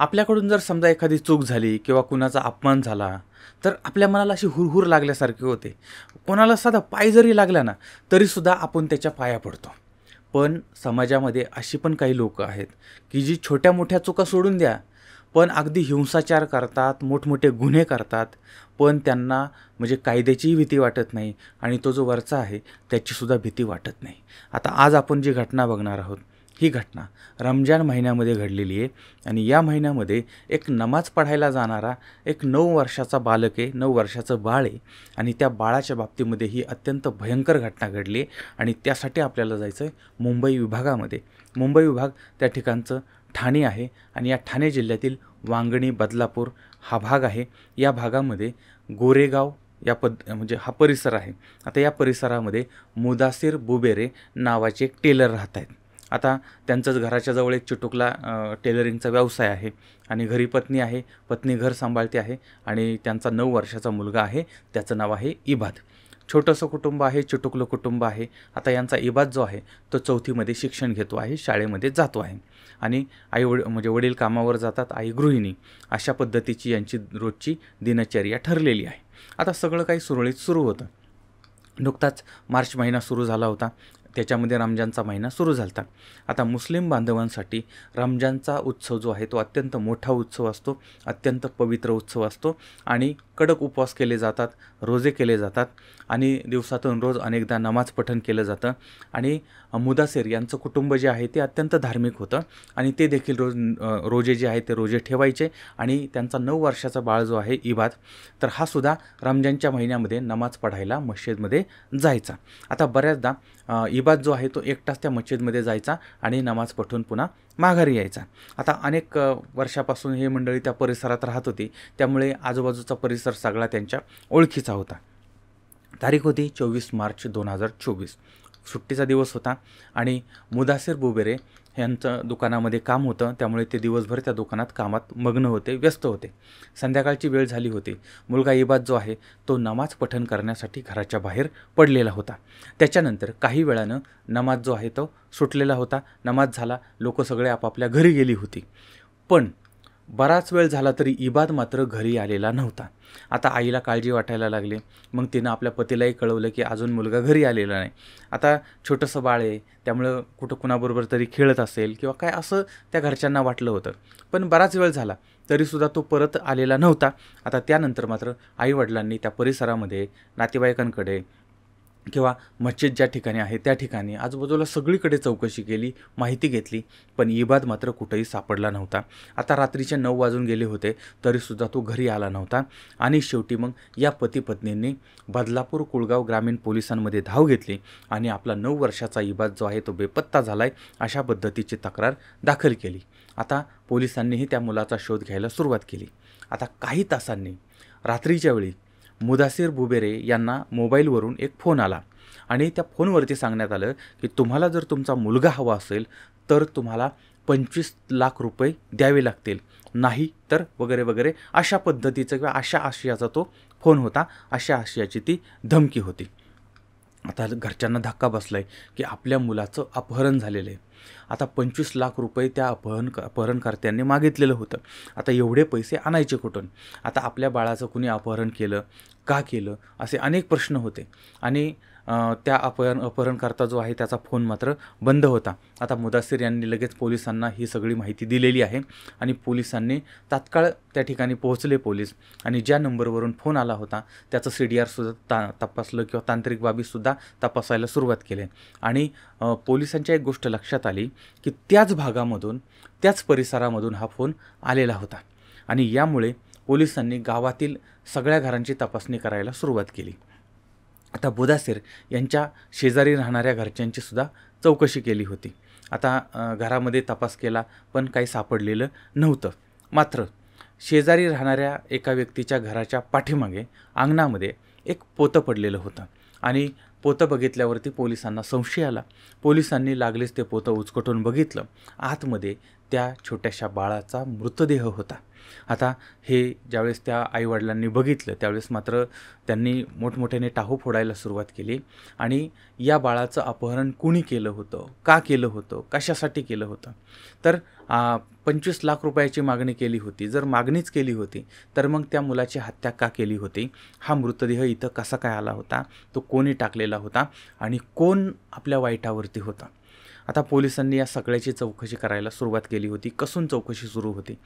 आपल्याकडून जर समजा एखादी चूक झाली किंवा कुणाचा अपमान झाला तर आपल्या मनाला अशी हुरहुर लागल्यासारखे होते कोणाला साधा पाय जरी लागला ना तरीसुद्धा आपण त्याच्या पाया पडतो पण समाजामध्ये अशी पण काही लोकं आहेत की जी छोट्या मोठ्या चुका सोडून द्या पण अगदी हिंसाचार करतात मोठमोठे गुन्हे करतात पण त्यांना म्हणजे कायद्याचीही भीती वाटत नाही आणि तो जो वरचा आहे त्याचीसुद्धा भीती वाटत नाही आता आज आपण जी घटना बघणार आहोत ही घटना रमजान महिन्यामध्ये घडलेली आहे आणि या महिन्यामध्ये एक नमाज पढायला जाणारा एक नऊ वर्षाचा बालक आहे नऊ वर्षाचं बाळ आहे आणि त्या बाळाच्या बाबतीमध्ये ही अत्यंत भयंकर घटना घडली आहे आणि त्यासाठी आपल्याला जायचं आहे मुंबई विभागामध्ये मुंबई विभाग त्या ठिकाणचं ठाणे आहे आणि या ठाणे जिल्ह्यातील वांगणी बदलापूर हा भाग आहे या भागामध्ये गोरेगाव या पद म्हणजे हा परिसर आहे आता या परिसरामध्ये मुदासिर बुबेरे नावाचे एक टेलर राहत आहेत आता त्यांचंच घराच्या जवळ एक चिटुकला टेलरिंगचा व्यवसाय आहे आणि घरी पत्नी आहे पत्नी घर सांभाळते आहे आणि त्यांचा नऊ वर्षाचा मुलगा आहे त्याचं नाव आहे इबाद छोटंसं कुटुंब आहे चिटुकलं कुटुंब आहे आता यांचा इबाद जो आहे तो चौथीमध्ये शिक्षण घेतो आहे शाळेमध्ये जातो आहे आणि आई वड म्हणजे वडील कामावर जातात आई गृहिणी अशा पद्धतीची यांची रोजची दिनचर्या ठरलेली आहे आता सगळं काही सुरळीत सुरू होतं नुकताच मार्च महिना सुरू झाला होता त्याच्यामध्ये रमजानचा महिना सुरू झाला आता मुस्लिम बांधवांसाठी रमजानचा उत्सव जो आहे तो अत्यंत मोठा उत्सव असतो अत्यंत पवित्र उत्सव असतो आणि कडक उपवास केले जातात रोजे केले जातात आणि दिवसातून रोज अनेकदा नमाज पठण केलं जातं आणि मुदासेर यांचं कुटुंब जे आहे ते अत्यंत धार्मिक होतं आणि ते देखील रोज रोजे जे आहे ते रोजे ठेवायचे आणि त्यांचा नऊ वर्षाचा बाळ जो आहे इबाद तर हा सुद्धा रमजानच्या महिन्यामध्ये नमाज पढायला मस्जिदमध्ये जायचा आता बऱ्याचदा इबाद जो आहे तो एकटाच त्या मस्जिदमध्ये जायचा आणि नमाज पठून पुन्हा माघारी यायचा आता अनेक वर्षापासून हे मंडळी त्या परिसरात राहत होती त्यामुळे आजूबाजूचा परिसर सगळा त्यांच्या ओळखीचा होता तारीख होती चोवीस मार्च दोन हजार चोवीस सुट्टीचा दिवस होता आणि मुदासिर बुबेरे यांचं दुकानामध्ये काम होतं त्यामुळे ते दिवसभर त्या दुकानात कामात मग्न होते व्यस्त होते संध्याकाळची वेळ झाली होती मुलगा इबाद जो आहे तो नमाज पठण करण्यासाठी घराच्या बाहेर पडलेला होता त्याच्यानंतर काही वेळानं नमाज जो आहे तो सुटलेला होता नमाज झाला लोक सगळे आपापल्या घरी गेली होती पण बराच वेळ झाला तरी इबाद मात्र घरी आलेला नव्हता आता आईला काळजी वाटायला लागली मग तिनं आपल्या पतीलाही कळवलं की अजून मुलगा घरी आलेला नाही आता छोटंसं बाळ आहे त्यामुळं कुठं कुणाबरोबर तरी खेळत असेल किंवा काय असं त्या घरच्यांना वाटलं होतं पण बराच वेळ झाला तरीसुद्धा तो परत आलेला नव्हता आता त्यानंतर मात्र आईवडिलांनी त्या परिसरामध्ये नातेवाईकांकडे किंवा मस्जिद ज्या ठिकाणी आहे त्या ठिकाणी आजूबाजूला सगळीकडे चौकशी केली माहिती घेतली पण इबाद मात्र कुठेही सापडला नव्हता आता रात्रीचे नऊ वाजून गेले होते तरीसुद्धा तो घरी आला नव्हता आणि शेवटी मग या पती पत्नींनी बदलापूर कुळगाव ग्रामीण पोलिसांमध्ये धाव घेतली आणि आपला नऊ वर्षाचा इबाद जो आहे तो बेपत्ता झाला आहे अशा पद्धतीची तक्रार दाखल केली आता पोलिसांनीही त्या मुलाचा शोध घ्यायला सुरुवात केली आता काही तासांनी रात्रीच्या वेळी मुदासिर बुबेरे यांना मोबाईलवरून एक फोन आला आणि त्या फोनवरती सांगण्यात आलं की तुम्हाला जर तुमचा मुलगा हवा असेल तर तुम्हाला पंचवीस लाख रुपये द्यावे लागतील नाही तर वगैरे वगैरे अशा पद्धतीचं किंवा अशा आशयाचा तो फोन होता अशा आशयाची ती धमकी होती आता घरच्यांना धक्का बसला आहे की आपल्या मुलाचं अपहरण झालेलं आहे आता पंचवीस लाख रुपये त्या अपहरण अपहरणकर्त्यांनी मागितलेलं होतं आता एवढे पैसे आणायचे कुठून आता आपल्या बाळाचं कुणी अपहरण केलं का केलं असे अनेक प्रश्न होते आणि त्या अपहरण अपहरणकर्ता जो आहे त्याचा फोन मात्र बंद होता आता मुदासिर यांनी लगेच पोलिसांना ही सगळी माहिती दिलेली आहे आणि पोलिसांनी तात्काळ त्या ठिकाणी पोहोचले पोलीस आणि ज्या नंबरवरून फोन आला होता त्याचं सी डी आरसुद्धा ता तपासलं किंवा तांत्रिक बाबीसुद्धा तपासायला सुरुवात केली आणि पोलिसांच्या एक गोष्ट लक्षात आली की त्याच भागामधून त्याच परिसरामधून हा फोन आलेला होता आणि यामुळे पोलिसांनी गावातील सगळ्या घरांची तपासणी करायला सुरुवात केली आता बुदासेर यांच्या शेजारी राहणाऱ्या घरच्यांची सुद्धा चौकशी केली होती आता घरामध्ये तपास केला पण काही सापडलेलं नव्हतं मात्र शेजारी राहणाऱ्या एका व्यक्तीच्या घराच्या पाठीमागे अंगणामध्ये एक पोतं पडलेलं होतं आणि पोतं बघितल्यावरती पोलिसांना संशय आला पोलिसांनी लागलेच ते पोतं उचकटून बघितलं आतमध्ये त्या छोट्याशा बाळाचा मृतदेह होता आता हे ज्यावेळेस त्या आईवडिलांनी बघितलं त्यावेळेस मात्र त्यांनी मोठमोठ्याने टाहू फोडायला सुरुवात केली आणि या बाळाचं अपहरण कुणी केलं होतं का केलं होतं कशासाठी केलं होतं तर पंचवीस लाख रुपयाची मागणी केली होती जर मागणीच केली होती तर मग त्या मुलाची हत्या का केली होती हा मृतदेह इथं कसा काय आला होता तो कोणी टाकलेला होता आणि कोण आपल्या वाईटावरती होता आता पोलिसांनी या सगळ्याची चौकशी करायला सुरुवात केली होती कसून चौकशी सुरू होती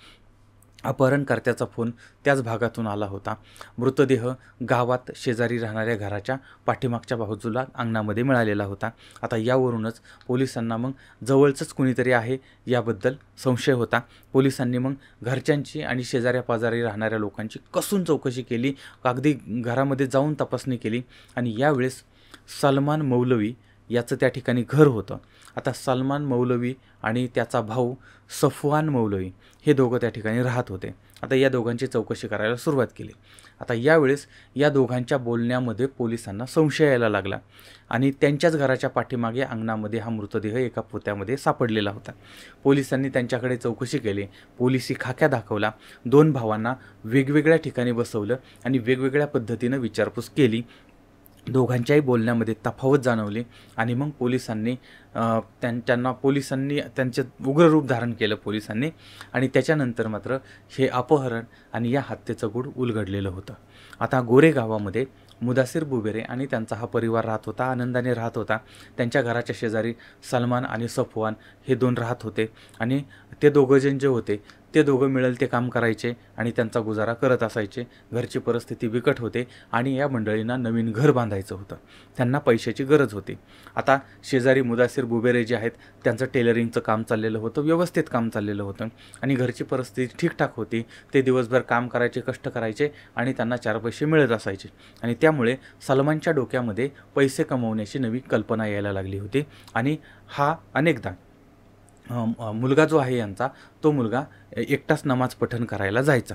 अपहरणकर्त्याचा फोन त्याच भागातून आला होता मृतदेह गावात शेजारी राहणाऱ्या घराच्या पाठीमागच्या बाजूला अंगणामध्ये मिळालेला होता आता यावरूनच पोलिसांना मग जवळचंच कुणीतरी आहे याबद्दल संशय होता पोलिसांनी मग घरच्यांची आणि शेजाऱ्या पाजारी राहणाऱ्या लोकांची कसून चौकशी केली अगदी घरामध्ये जाऊन तपासणी केली आणि यावेळेस सलमान मौलवी याचं त्या ठिकाणी घर होतं आता सलमान मौलवी आणि त्याचा भाऊ सफवान मौलवी हे दोघं त्या ठिकाणी राहत होते आता या दोघांची चौकशी करायला सुरुवात केली आता यावेळेस या दोघांच्या बोलण्यामध्ये पोलिसांना संशय यायला लागला आणि त्यांच्याच घराच्या पाठीमागे अंगणामध्ये हा मृतदेह एका पोत्यामध्ये सापडलेला होता पोलिसांनी त्यांच्याकडे चौकशी केली पोलिसी खाक्या दाखवला दोन भावांना वेगवेगळ्या ठिकाणी बसवलं आणि वेगवेगळ्या पद्धतीनं विचारपूस केली दोघांच्याही बोलण्यामध्ये तफावत जाणवली आणि मग पोलिसांनी त्यांना पोलिसांनी त्यांचे उग्र रूप धारण केलं पोलिसांनी आणि त्याच्यानंतर मात्र हे अपहरण आणि या हत्येचं गुढ उलगडलेलं होतं आता गोरे गावामध्ये मुदासिर बुबेरे आणि त्यांचा हा परिवार राहत होता आनंदाने राहत होता त्यांच्या घराच्या शेजारी सलमान आणि सफवान हे दोन राहत होते आणि ते दोघंजण जे होते ते दोघं मिळेल ते काम करायचे आणि त्यांचा गुजारा करत असायचे घरची परिस्थिती बिकट होते आणि या मंडळींना नवीन घर बांधायचं होतं त्यांना पैशाची गरज होती आता शेजारी मुदासीर बुबेरे जे आहेत त्यांचं टेलरिंगचं काम चाललेलं होतं व्यवस्थित काम चाललेलं होतं आणि घरची परिस्थिती ठीकठाक होती ते दिवसभर काम करायचे कष्ट करायचे आणि त्यांना चार पैसे मिळत असायचे आणि त्यामुळे सलमानच्या डोक्यामध्ये पैसे कमवण्याची नवी कल्पना यायला लागली होती आणि हा अनेकदा मुलगा जो आहे यांचा तो मुलगा एकटाच नमाज पठण करायला जायचा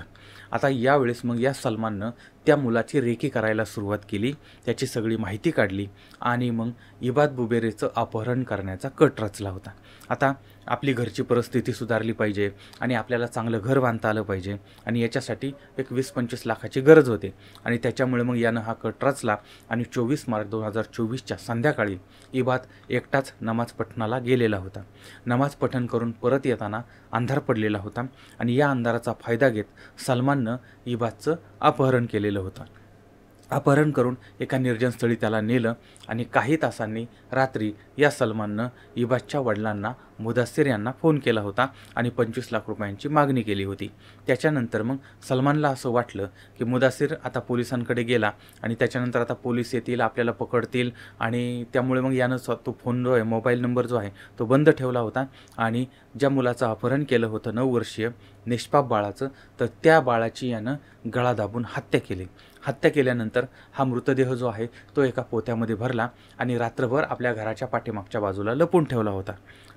आता यावेळेस मग या सलमाननं त्या मुलाची रेकी करायला सुरुवात केली त्याची सगळी माहिती काढली आणि मग इबाद बुबेरेचं अपहरण करण्याचा कट रचला होता आता आपली घरची परिस्थिती सुधारली पाहिजे आणि आपल्याला चांगलं घर बांधता आलं पाहिजे आणि याच्यासाठी एक वीस पंचवीस लाखाची गरज होते आणि त्याच्यामुळे मग यानं हा कट रचला आणि चोवीस मार्च दोन हजार चोवीसच्या संध्याकाळी इबाद एकटाच नमाज पठणाला गेलेला होता नमाज पठण करून परत येताना अंधार पडलेला होता आणि या अंधाराचा फायदा घेत सलमाननं इबादचं अपहरण केलेलं होतं अपहरण करून एका निर्जनस्थळी त्याला नेलं आणि काही तासांनी रात्री या सलमाननं इबाजच्या वडिलांना मुदासिर यांना फोन केला होता आणि पंचवीस लाख रुपयांची मागणी केली होती त्याच्यानंतर मग सलमानला असं वाटलं की मुदासीर आता पोलिसांकडे गेला आणि त्याच्यानंतर आता पोलीस येतील आपल्याला पकडतील आणि त्यामुळे मग यानं तो फोन जो आहे मोबाईल नंबर जो आहे तो बंद ठेवला होता आणि ज्या मुलाचं अपहरण केलं होतं नऊ वर्षीय निष्पाप बाळाचं तर त्या बाळाची यानं गळा दाबून हत्या केली हत्या केल्यानंतर हा मृतदेह जो आहे तो एका पोत्यामध्ये भरला आणि रात्रभर आपल्या घराच्या पाठीमागच्या बाजूला लपून ठेवला होता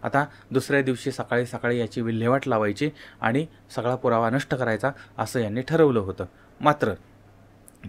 आता दुसऱ्या दिवशी सकाळी सकाळी याची विल्हेवाट लावायची आणि सगळा पुरावा नष्ट करायचा असं यांनी ठरवलं होतं मात्र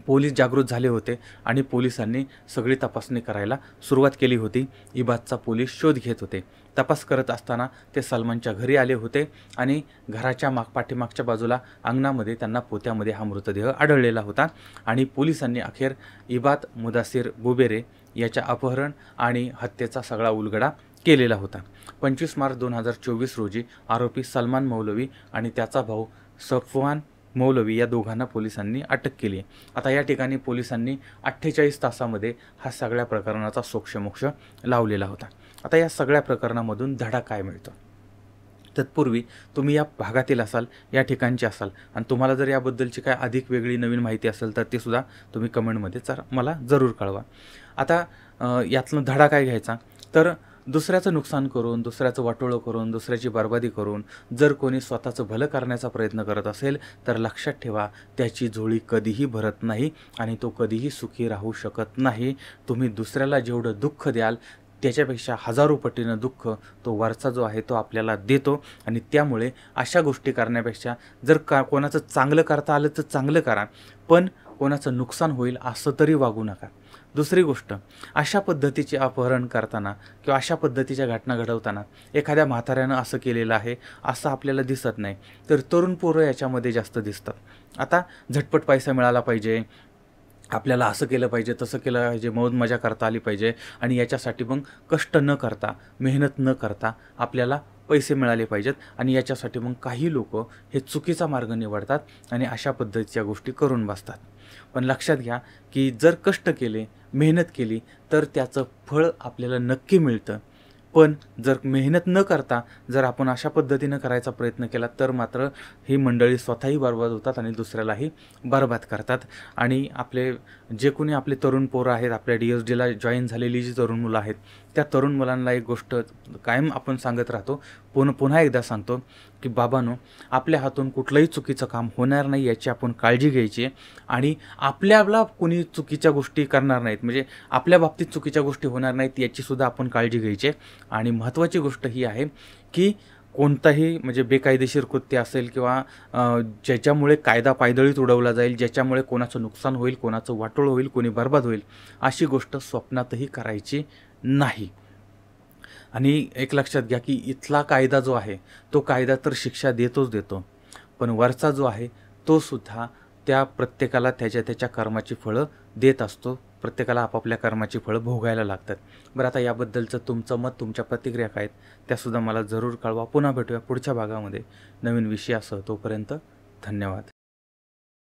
पोलीस जागृत झाले होते आणि पोलिसांनी सगळी तपासणी करायला सुरुवात केली होती इबादचा पोलीस शोध घेत होते तपास करत असताना ते सलमानच्या घरी आले होते आणि घराच्या माग पाठीमागच्या बाजूला अंगणामध्ये त्यांना पोत्यामध्ये हा मृतदेह आढळलेला होता आणि पोलिसांनी अखेर इबाद मुदासिर बुबेरे याच्या अपहरण आणि हत्येचा सगळा उलगडा केलेला होता पंचवीस मार्च दोन हजार चोवीस रोजी आरोपी सलमान मौलवी आणि त्याचा भाऊ सफवान मौलवी या दोघांना पोलिसांनी अटक केली आहे आता या ठिकाणी पोलिसांनी अठ्ठेचाळीस तासामध्ये हा सगळ्या प्रकरणाचा सोक्षमोक्ष लावलेला होता आता या सगळ्या प्रकरणामधून धडा काय मिळतो तत्पूर्वी तुम्ही या भागातील असाल या ठिकाणची असाल आणि तुम्हाला जर याबद्दलची काय अधिक वेगळी नवीन माहिती असेल तर तीसुद्धा तुम्ही कमेंटमध्ये जर मला जरूर कळवा आता यातनं धडा काय घ्यायचा तर दुसऱ्याचं नुकसान करून दुसऱ्याचं वाटोळं करून दुसऱ्याची बर्बादी करून जर कोणी स्वतःचं भलं करण्याचा प्रयत्न करत असेल तर लक्षात ठेवा त्याची झोळी कधीही भरत नाही आणि तो कधीही सुखी राहू शकत नाही तुम्ही दुसऱ्याला जेवढं दुःख द्याल त्याच्यापेक्षा हजारो पटीनं दुःख तो वरचा जो आहे तो आपल्याला देतो आणि त्यामुळे अशा गोष्टी करण्यापेक्षा जर का कोणाचं चांगलं करता आलं तर चांगलं करा पण कोणाचं नुकसान होईल असं तरी वागू नका दुसरी गोष्ट अशा पद्धतीचे अपहरण करताना किंवा अशा पद्धतीच्या घटना घडवताना एखाद्या म्हाताऱ्यानं असं केलेलं आहे असं आपल्याला दिसत नाही तर तरुण पोरं याच्यामध्ये जास्त दिसतात आता झटपट पैसा मिळाला पाहिजे आपल्याला असं केलं पाहिजे तसं केलं पाहिजे मौज मजा करता आली पाहिजे आणि याच्यासाठी मग कष्ट न करता मेहनत न करता आपल्याला पैसे मिळाले पाहिजेत आणि याच्यासाठी मग काही लोक हे चुकीचा मार्ग निवडतात आणि अशा पद्धतीच्या गोष्टी करून बसतात पण लक्षात घ्या की जर कष्ट केले मेहनत केली तर त्याचं फळ आपल्याला नक्की मिळतं पण जर मेहनत न करता जर आपण अशा पद्धतीनं करायचा प्रयत्न केला तर मात्र ही मंडळी स्वतःही बरबाद होतात आणि दुसऱ्यालाही बरबाद करतात आणि आपले जे कोणी आपले तरुण पोरं आहेत आपल्या डी एस डीला जॉईन झालेली जी तरुण मुलं आहेत त्या तरुण मुलांना एक गोष्ट कायम आपण सांगत राहतो पुन पुन्हा एकदा सांगतो की बाबानो आपल्या हातून कुठलंही चुकीचं काम होणार नाही याची आपण काळजी घ्यायची आणि आपल्याला कोणी चुकीच्या गोष्टी करणार नाहीत म्हणजे आपल्या बाबतीत चुकीच्या गोष्टी होणार नाहीत याचीसुद्धा आपण काळजी घ्यायची आणि महत्त्वाची गोष्ट ही आहे की कोणताही म्हणजे बेकायदेशीर कृत्य असेल किंवा ज्याच्यामुळे कायदा पायदळीत उडवला जाईल ज्याच्यामुळे कोणाचं नुकसान होईल कोणाचं वाटोळ होईल कोणी बर्बाद होईल अशी गोष्ट स्वप्नातही करायची नाही आणि एक लक्षात घ्या की इथला कायदा जो आहे तो कायदा तर शिक्षा देतोच देतो पण वरचा जो आहे तो सुद्धा त्या प्रत्येकाला त्याच्या त्याच्या कर्माची फळं देत असतो प्रत्येकाला आपापल्या कर्माची फळं भोगायला लागतात बरं आता याबद्दलचं तुमचं मत तुमच्या प्रतिक्रिया काय आहेत त्यासुद्धा मला जरूर कळवा पुन्हा भेटूया पुढच्या भागामध्ये नवीन विषय असं तोपर्यंत धन्यवाद